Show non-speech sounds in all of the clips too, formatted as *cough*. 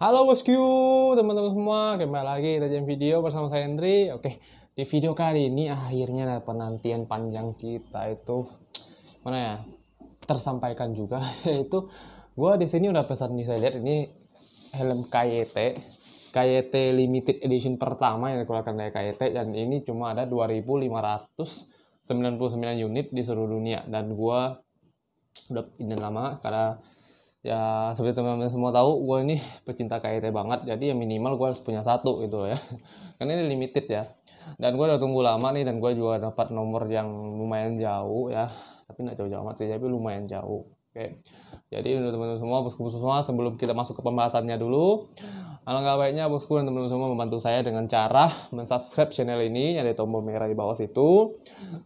Halo bosku, teman-teman semua, kembali lagi di jam video bersama saya Hendri. Oke, di video kali ini akhirnya ada penantian panjang kita itu mana ya tersampaikan juga *laughs* yaitu gue di sini udah pesan nih saya lihat ini helm KYT KYT limited edition pertama yang dikeluarkan dari KYT dan ini cuma ada 2599 unit di seluruh dunia dan gue udah ini lama karena ya seperti teman-teman semua tahu gue ini pecinta KIT banget jadi ya minimal gue harus punya satu gitu loh ya *laughs* karena ini limited ya dan gue udah tunggu lama nih dan gue juga dapat nomor yang lumayan jauh ya tapi nggak jauh-jauh amat sih tapi lumayan jauh oke jadi untuk teman-teman semua bosku semua sebelum kita masuk ke pembahasannya dulu Alangkah baiknya bosku dan teman-teman semua membantu saya dengan cara mensubscribe channel ini yang ada tombol merah di bawah situ.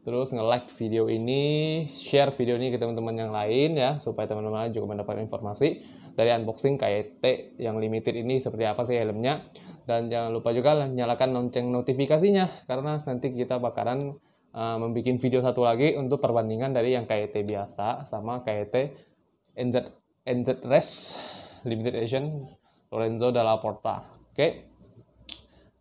Terus nge-like video ini, share video ini ke teman-teman yang lain ya supaya teman-teman juga mendapatkan informasi dari unboxing KYT e yang limited ini seperti apa sih helmnya. Dan jangan lupa juga nyalakan lonceng notifikasinya karena nanti kita bakaran uh, eh, membuat video satu lagi untuk perbandingan dari yang KYT e biasa sama KYT e NZ NZ Race Limited Edition Lorenzo Dalla Porta. Oke. Okay.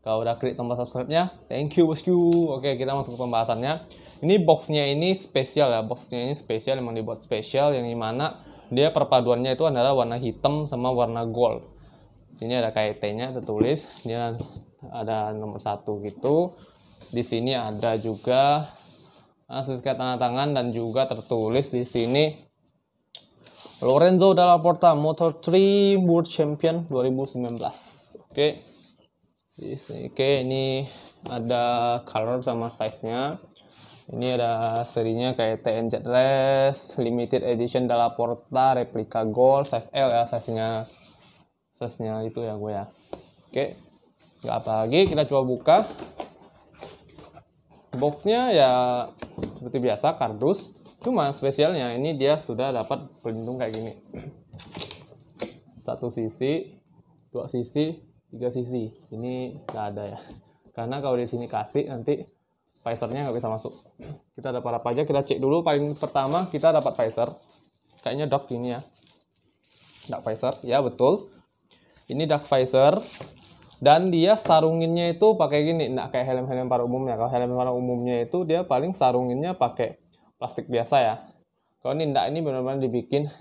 Kalau udah klik tombol subscribe-nya, thank you bosku. Oke, okay, kita masuk ke pembahasannya. Ini box-nya ini spesial ya, Box-nya ini spesial, emang dibuat spesial yang dimana dia perpaduannya itu adalah warna hitam sama warna gold. Ini ada KIT-nya tertulis, dia ada nomor satu gitu. Di sini ada juga nah, tanda tangan dan juga tertulis di sini Lorenzo Dalla Porta Motor 3 World Champion 2019. Oke. Okay. Oke, okay, ini ada color sama size-nya. Ini ada serinya kayak TN Jetless limited edition dalam Porta replika gold size L ya size-nya. Size-nya itu ya gue ya. Oke. Okay. Gak apa lagi, kita coba buka. Boxnya ya seperti biasa kardus cuma spesialnya ini dia sudah dapat pelindung kayak gini satu sisi dua sisi tiga sisi ini nggak ada ya karena kalau di sini kasih nanti Pfizer-nya nggak bisa masuk kita dapat apa aja kita cek dulu paling pertama kita dapat Pfizer kayaknya dok ini ya dark Pfizer ya betul ini dark Pfizer dan dia sarunginnya itu pakai gini nggak kayak helm-helm para umumnya kalau helm para umumnya itu dia paling sarunginnya pakai plastik biasa ya kalau ini enggak ini benar-benar dibikin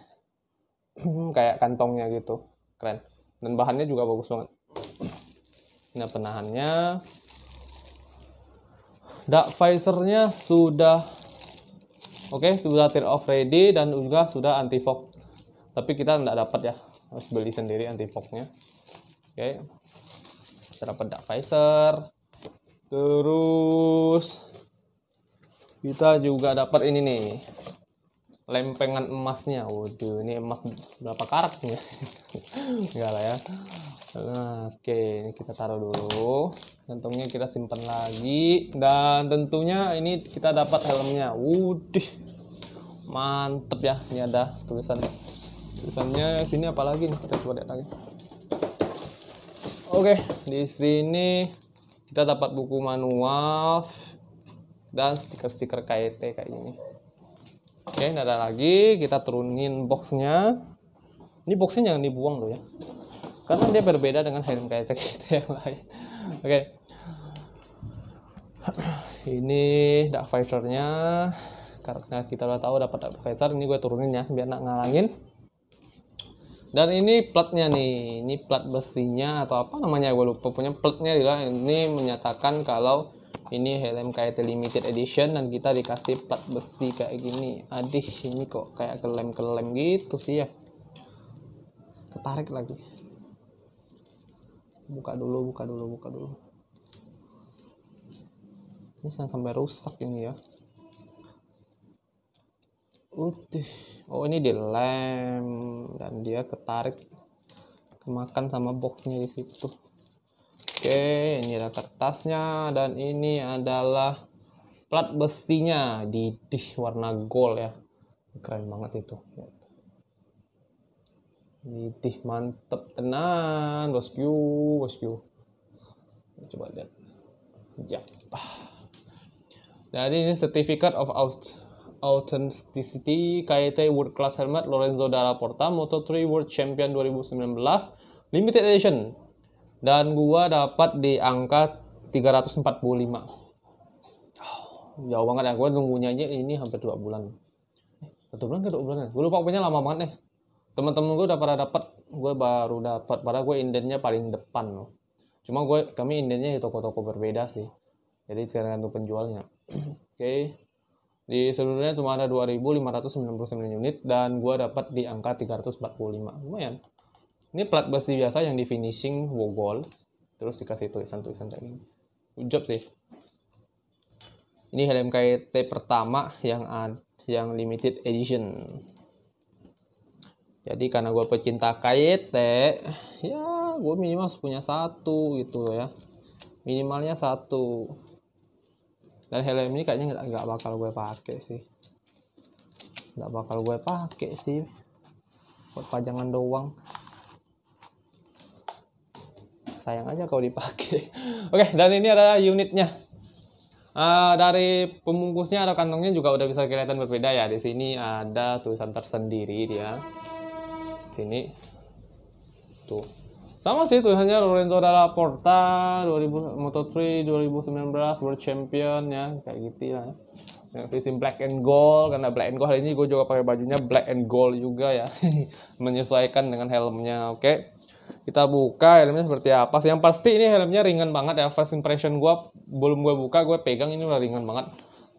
*clears throat* kayak kantongnya gitu keren dan bahannya juga bagus banget Ini *clears throat* nah, penahannya dak visornya sudah oke okay, sudah tear off ready dan juga sudah anti fog tapi kita enggak dapat ya harus beli sendiri anti fognya oke okay. kita dapat dak visor terus kita juga dapat ini nih lempengan emasnya waduh ini emas berapa karat nih *laughs* enggak lah ya nah, oke ini kita taruh dulu tentunya kita simpan lagi dan tentunya ini kita dapat helmnya wudih mantep ya ini ada tulisan tulisannya sini apalagi nih kita coba lihat lagi oke di sini kita dapat buku manual dan stiker-stiker KET kayak gini oke ini ada lagi kita turunin boxnya ini boxnya jangan dibuang loh ya karena dia berbeda dengan helm KET KET *laughs* yang lain oke ini dark visornya karena kita udah tahu dapat dark fighter ini gue turunin ya biar nak ngalangin dan ini platnya nih ini plat besinya atau apa namanya gue lupa punya platnya ini menyatakan kalau ini helm kayak limited edition dan kita dikasih plat besi kayak gini adih ini kok kayak kelem-kelem gitu sih ya ketarik lagi buka dulu buka dulu buka dulu ini jangan sampai rusak ini ya Udah. oh ini dilem dan dia ketarik kemakan sama boxnya di situ Oke, ini adalah kertasnya dan ini adalah plat besinya di dih warna gold ya. Keren banget itu. Ditih mantep tenan bosku, bosku. Coba lihat. Ya. Jadi ini certificate of out authenticity KIT World Class Helmet Lorenzo Dalla Porta Moto3 World Champion 2019 Limited Edition dan gua dapat di angka 345 oh, jauh banget ya gua nunggunya aja ini hampir dua bulan satu eh, bulan ke dua bulan ya gua lupa pokoknya lama banget nih teman-teman gua udah pada dapat gua baru dapat padahal gua indennya paling depan loh cuma gua kami indennya di toko-toko berbeda sih jadi tergantung penjualnya *clears throat* oke okay. di seluruhnya cuma ada 2599 unit dan gua dapat di angka 345 lumayan ini plat besi biasa yang di finishing wall terus dikasih tulisan-tulisan kayak gini. Job sih. Ini helm KT pertama yang yang limited edition. Jadi karena gue pecinta KT ya gue minimal punya satu gitu loh ya. Minimalnya satu. Dan helm ini kayaknya nggak nggak bakal gue pakai sih. Nggak bakal gue pakai sih. Buat pajangan doang sayang aja kalau dipakai *laughs* oke okay, dan ini adalah unitnya uh, dari pembungkusnya atau kantongnya juga udah bisa kelihatan berbeda ya di sini ada tulisan tersendiri dia sini tuh sama sih tulisannya Lorenzo Dalla Porta 2000 Moto3 2019 World Champion ya kayak gitu ya Visim black and gold karena black and gold hari ini gue juga pakai bajunya black and gold juga ya *laughs* menyesuaikan dengan helmnya oke okay kita buka helmnya seperti apa sih yang pasti ini helmnya ringan banget ya first impression gue belum gue buka gue pegang ini udah ringan banget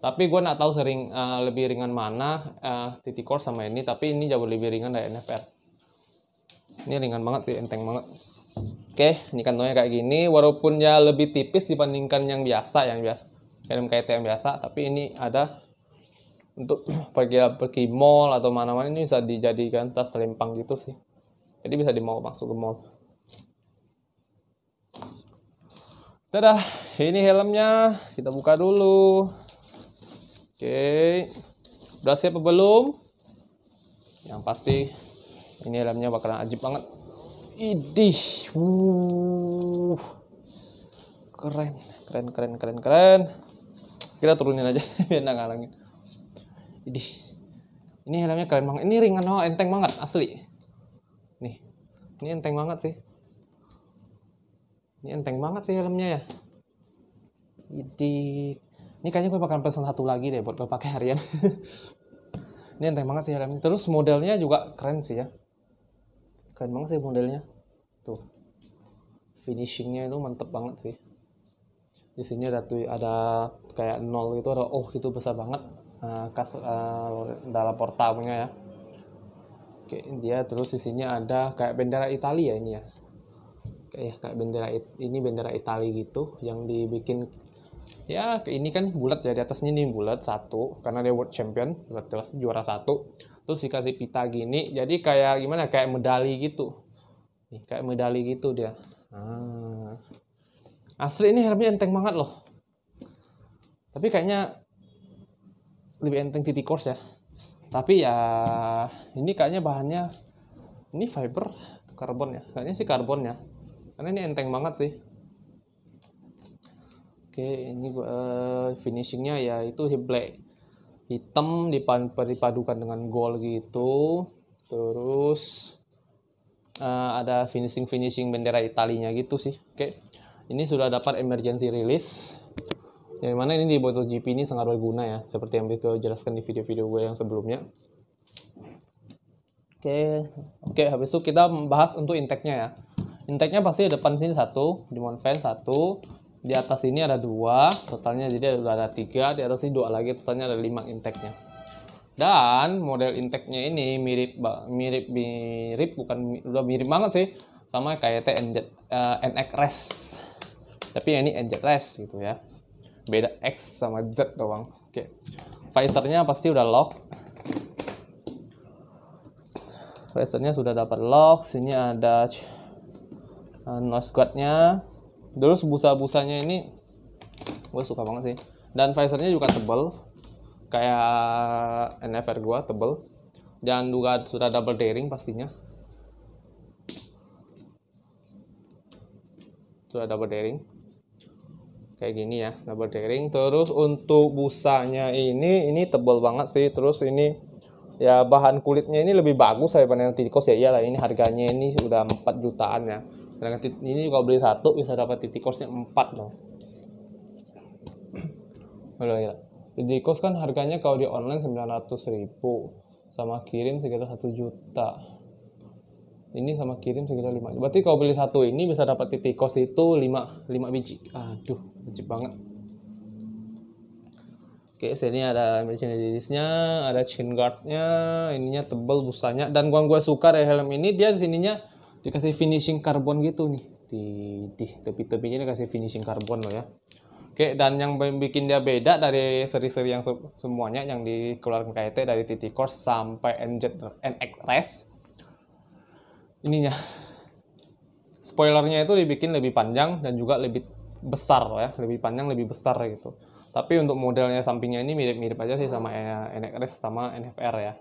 tapi gue nggak tahu sering uh, lebih ringan mana uh, eh, titik core sama ini tapi ini jauh lebih ringan dari NFR ini ringan banget sih enteng banget oke ini kantongnya kayak gini walaupun ya lebih tipis dibandingkan yang biasa yang biasa helm KT yang biasa tapi ini ada untuk *clears throat* pergi pergi mall atau mana-mana ini bisa dijadikan tas selempang gitu sih jadi bisa di mall masuk ke mall. Dadah, ini helmnya. Kita buka dulu. Oke. Udah siap belum? Yang pasti ini helmnya bakalan ajib banget. Idih. Wuh. Keren, keren, keren, keren, keren. Kita turunin aja *laughs* biar nggak ngalangin. Idih. Ini helmnya keren banget. Ini ringan banget, oh, enteng banget asli ini enteng banget sih ini enteng banget sih helmnya ya di ini kayaknya gue bakal pesan satu lagi deh buat gue pakai harian *laughs* ini enteng banget sih helmnya terus modelnya juga keren sih ya keren banget sih modelnya tuh finishingnya itu mantep banget sih di sini ada tuh ada kayak nol itu ada oh itu besar banget uh, kas uh, dalam portalnya ya Oke, dia terus sisinya ada kayak bendera Italia ya ini ya. Kayak ya, kayak bendera ini bendera Italia gitu yang dibikin ya ini kan bulat ya di atasnya ini bulat satu karena dia world champion terus juara satu terus dikasih pita gini jadi kayak gimana kayak medali gitu nih, kayak medali gitu dia ah. asli ini helmnya enteng banget loh tapi kayaknya lebih enteng titik course ya tapi ya ini kayaknya bahannya ini fiber karbon ya kayaknya sih karbon ya karena ini enteng banget sih oke ini uh, finishingnya ya itu black hitam dipadukan dengan gold gitu terus uh, ada finishing finishing bendera Italinya gitu sih oke ini sudah dapat emergency release yang mana ini di gp ini sangat berguna ya, seperti yang gue jelaskan di video-video gue yang sebelumnya. Oke, oke habis itu kita bahas untuk intake-nya ya. Intake-nya pasti di depan sini satu, di mount satu, di atas ini ada dua, totalnya jadi ada, ada tiga, di atas ini dua lagi, totalnya ada lima intake-nya. Dan model intake-nya ini mirip mirip mirip bukan udah mirip banget sih sama kayak NJ, uh, eh, NX Race. Tapi ini NJ Race gitu ya beda X sama Z doang oke Pfizernya pasti udah lock. Pfizernya sudah dapat lock. sini ada uh, noise guard-nya. terus busa-busanya ini gue suka banget sih dan Pfizernya juga tebel kayak NFR gua tebel dan juga sudah double daring pastinya sudah double daring kayak gini ya double tearing terus untuk busanya ini ini tebal banget sih terus ini ya bahan kulitnya ini lebih bagus daripada yang titikos ya iyalah ini harganya ini sudah 4 jutaan ya sedangkan ini kalau beli satu bisa dapat titikosnya 4 loh *clears throat* Halo ya titikos kan harganya kalau di online 900 ribu sama kirim sekitar 1 juta ini sama kirim sekitar 5 berarti kalau beli satu ini bisa dapat titikos itu 5, 5 biji aduh lucu banget oke sini ada merchandise-nya ada chin guard-nya ininya tebel busanya dan gua gua suka dari helm ini dia di sininya dikasih finishing karbon gitu nih di, di tepi-tepinya dikasih finishing karbon loh ya Oke, dan yang bikin dia beda dari seri-seri yang semuanya yang dikeluarkan KT e dari TT Course sampai NJ NX Race ininya spoilernya itu dibikin lebih panjang dan juga lebih besar ya lebih panjang lebih besar gitu tapi untuk modelnya sampingnya ini mirip-mirip aja sih sama NXRS sama NFR ya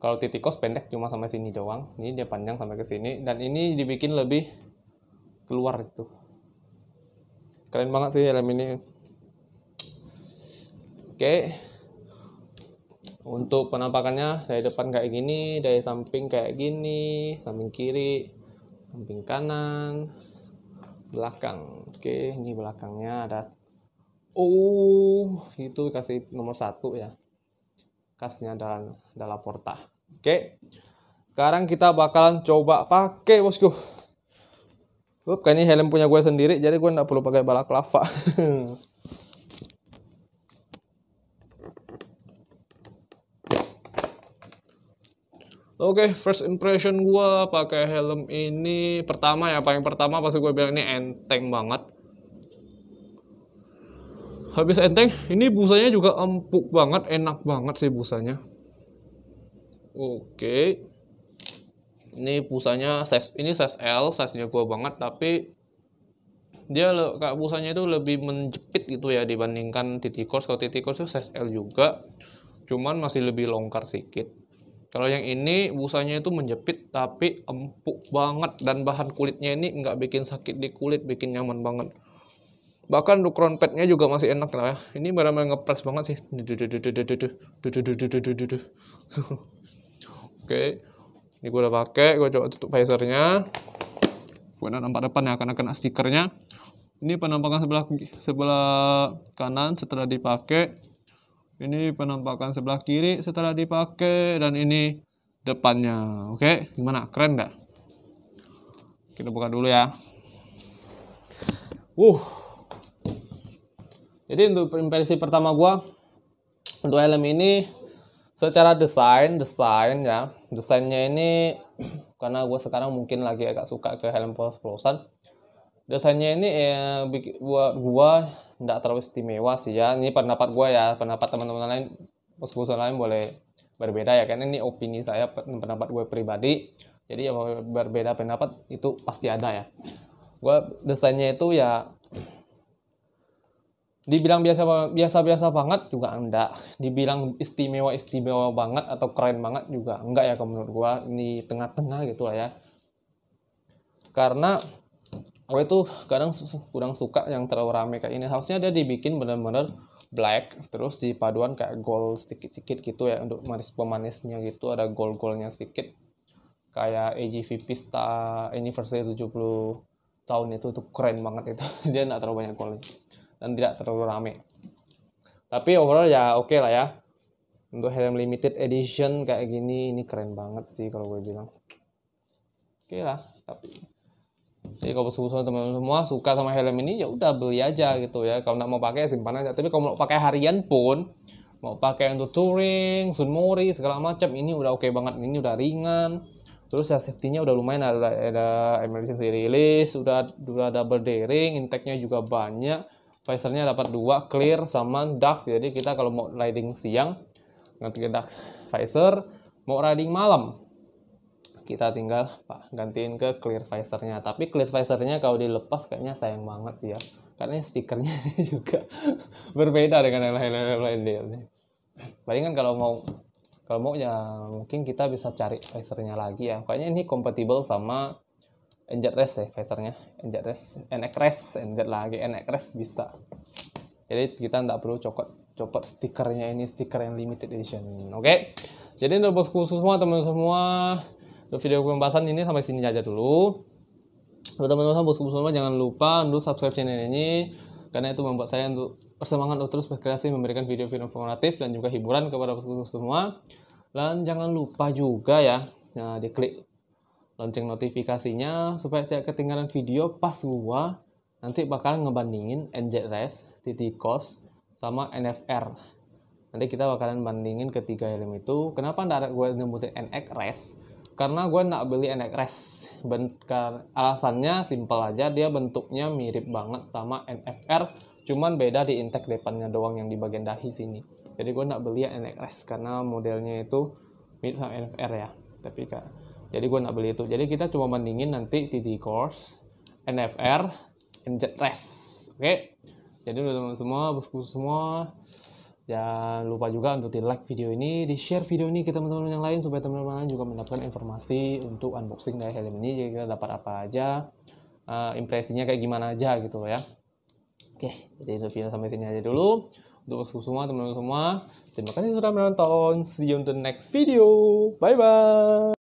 kalau titikos pendek cuma sampai sini doang ini dia panjang sampai ke sini dan ini dibikin lebih keluar itu keren banget sih helm ini oke untuk penampakannya dari depan kayak gini dari samping kayak gini samping kiri samping kanan belakang oke ini belakangnya ada oh itu kasih nomor satu ya kasnya dalam dalam porta oke sekarang kita bakalan coba pakai bosku Up, kayaknya helm punya gue sendiri, jadi gue nggak perlu pakai balak lava. *laughs* Oke, okay, first impression gue pakai helm ini pertama ya, paling pertama pasti gue bilang ini enteng banget. Habis enteng, ini busanya juga empuk banget, enak banget sih busanya. Oke, okay. ini busanya size ini size L, size-nya gue banget, tapi dia lo kak busanya itu lebih menjepit gitu ya dibandingkan titikors. Kalau titikors itu size L juga, cuman masih lebih longgar sedikit kalau yang ini busanya itu menjepit tapi empuk banget dan bahan kulitnya ini nggak bikin sakit di kulit, bikin nyaman banget. Bahkan Dukron padnya juga masih enak lah ya. Ini benar-benar ngepres banget sih. *laughs* Oke. Ini gue udah pakai, gue coba tutup visornya. Gue nampak depan ya karena kena stikernya. Ini penampakan sebelah sebelah kanan setelah dipakai ini penampakan sebelah kiri setelah dipakai dan ini depannya. Oke, gimana? Keren nggak? Kita buka dulu ya. Uh. Jadi untuk impresi pertama gua untuk helm ini secara desain, desain ya. Desainnya ini *clears throat* karena gue sekarang mungkin lagi agak suka ke helm polos-polosan desainnya ini ya eh, buat gua nggak terlalu istimewa sih ya. Ini pendapat gua ya, pendapat teman-teman lain, bos bos lain boleh berbeda ya karena ini opini saya pendapat gue pribadi jadi ya berbeda pendapat itu pasti ada ya gua desainnya itu ya dibilang biasa biasa biasa banget juga enggak dibilang istimewa istimewa banget atau keren banget juga enggak ya menurut gua ini tengah-tengah gitu lah ya karena gue tuh kadang kurang suka yang terlalu rame kayak ini harusnya dia dibikin bener-bener black terus di paduan kayak gold sedikit-sedikit gitu ya untuk manis pemanisnya gitu ada gold-goldnya sedikit kayak AGV Pista anniversary 70 tahun itu tuh keren banget itu *laughs* dia nggak terlalu banyak gold dan tidak terlalu rame tapi overall ya oke okay lah ya untuk helm limited edition kayak gini ini keren banget sih kalau gue bilang oke okay lah tapi jadi kalau sebelumnya teman-teman semua suka sama helm ini ya udah beli aja gitu ya kalau nggak mau pakai simpan aja tapi kalau mau pakai harian pun mau pakai untuk touring sunmori segala macam ini udah oke okay banget ini udah ringan terus ya safety-nya udah lumayan ada, ada emergency release udah udah double d intake-nya juga banyak visornya dapat dua clear sama dark jadi kita kalau mau riding siang nanti dark visor mau riding malam kita tinggal pak gantiin ke clear visornya tapi clear visornya kalau dilepas kayaknya sayang banget sih ya karena stikernya *laughs* juga berbeda dengan yang lain-lain lain paling kan kalau mau kalau mau ya mungkin kita bisa cari visornya lagi ya kayaknya ini compatible sama NZRS ya visornya enek NXRS enjet lagi NXRS bisa jadi kita nggak perlu copot copot stikernya ini stiker yang limited edition oke okay? jadi untuk bosku semua teman semua untuk video pembahasan ini sampai sini aja dulu. Buat teman-teman bosku semua jangan lupa untuk subscribe channel ini karena itu membuat saya untuk persemangat untuk terus berkreasi memberikan video-video informatif dan juga hiburan kepada bosku semua. Dan jangan lupa juga ya, nah, diklik lonceng notifikasinya supaya tidak ketinggalan video pas gua nanti bakal ngebandingin NJRS, cost sama NFR. Nanti kita bakalan bandingin ketiga helm itu. Kenapa ndak gue nyebutin NXRS? karena gue nak beli Res bentar alasannya simpel aja dia bentuknya mirip banget sama NFR cuman beda di intake depannya doang yang di bagian dahi sini jadi gue nak beli yang Res karena modelnya itu mirip sama NFR ya tapi kak jadi gue nak beli itu jadi kita cuma bandingin nanti TD Course NFR n Jet oke okay? jadi udah teman semua bosku semua Jangan lupa juga untuk di like video ini, di share video ini ke teman-teman yang lain supaya teman-teman juga mendapatkan informasi untuk unboxing dari helm ini. Jadi kita dapat apa aja, uh, impresinya kayak gimana aja gitu loh ya. Oke, jadi untuk video sampai sini aja dulu. Untuk semua teman-teman semua, terima kasih sudah menonton. See you on the next video. Bye bye.